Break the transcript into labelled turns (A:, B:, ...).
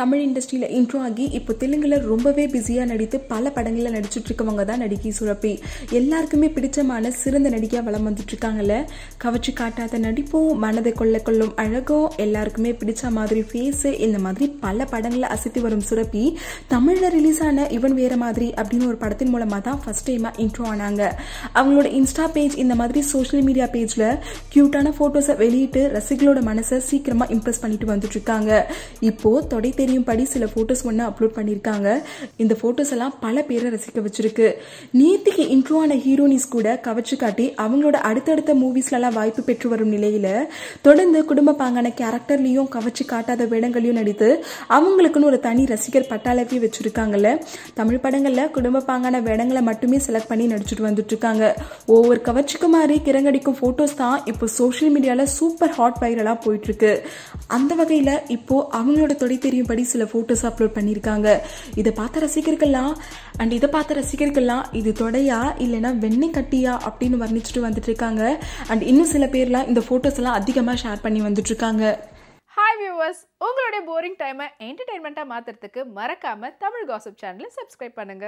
A: தமிழ் இண்டஸ்ட்ரியில் இன்ட்ரோ ஆகி இப்போ தெலுங்கில் ரொம்பவே பிஸியாக நடித்து பல படங்களில் இருக்கவங்க தான் நடிகை சுரப்பி எல்லாருக்குமே பிடிச்சமான சிறந்த நடிகையாக வளம் இருக்காங்கல்ல கவர்ச்சி காட்டாத நடிப்போ மனதை கொள்ள கொள்ளும் அழகோ எல்லாருக்குமே பிடிச்ச மாதிரி ஃபேஸு இந்த மாதிரி பல படங்களில் அசைத்து வரும் சுரப்பி தமிழில் ரிலீஸ் ஆன இவன் வேற மாதிரி அப்படின்னு ஒரு படத்தின் மூலமாக தான் ஃபஸ்ட் டைமாக இன்ட்ரோ ஆனாங்க அவங்களோட இன்ஸ்டா பேஜ் இந்த மாதிரி சோஷியல் மீடியா பேஜில் க்யூட்டான ஃபோட்டோஸை வெளியிட்டு ரசிகளோட மனசை சீக்கிரமாக இம்ப்ரெஸ் பண்ணிட்டு இருக்காங்க இப்போது தொடை தெரியும் படி சில ஃபோட்டோஸ் ஒன்று அப்லோட் பண்ணியிருக்காங்க இந்த ஃபோட்டோஸ் எல்லாம் பல பேரை ரசிக்க வச்சிருக்கு நேத்துக்கு இன்ட்ரோ ஆன ஹீரோனிஸ் கூட கவச்சு காட்டி அவங்களோட அடுத்தடுத்த மூவிஸ்லலாம் வாய்ப்பு பெற்று வரும் நிலையில தொடர்ந்து குடும்ப பாங்கான கேரக்டர்லையும் கவச்சு காட்டாத வேடங்களையும் நடித்து அவங்களுக்குன்னு ஒரு தனி ரசிகர் பட்டாளத்தையும் வச்சிருக்காங்கல்ல தமிழ் படங்களில் குடும்ப பாங்கான வேடங்களை மட்டுமே செலக்ட் பண்ணி நடிச்சுட்டு வந்துட்டு இருக்காங்க ஒவ்வொரு கவர்ச்சிக்கு மாதிரி கிரங்கடிக்கும் ஃபோட்டோஸ் தான் இப்போ சோஷியல் மீடியாவில் சூப்பர் ஹாட் வைரலாக போயிட்டுருக்கு அந்த வகையில் இப்போது அவங்களோட தொடை தெரியும்படி முன்னாடி சில ஃபோட்டோஸ் அப்லோட் பண்ணியிருக்காங்க இதை பார்த்த ரசிகர்கள்லாம் அண்ட் இதை பார்த்த ரசிகர்கள்லாம் இது தொடையா இல்லைனா வெண்ணெய் கட்டியா அப்படின்னு வர்ணிச்சுட்டு வந்துட்டு இருக்காங்க அண்ட் இன்னும் சில பேர்லாம் இந்த ஃபோட்டோஸ் எல்லாம் அதிகமாக ஷேர் பண்ணி வந்துட்டு இருக்காங்க ஹாய் வியூவர்ஸ் உங்களுடைய போரிங் டைமை என்டர்டைன்மெண்ட்டாக மாற்றுறதுக்கு மறக்காமல் தமிழ் காசப் சேனலை சப்ஸ்கிரைப் பண்ணுங்கள்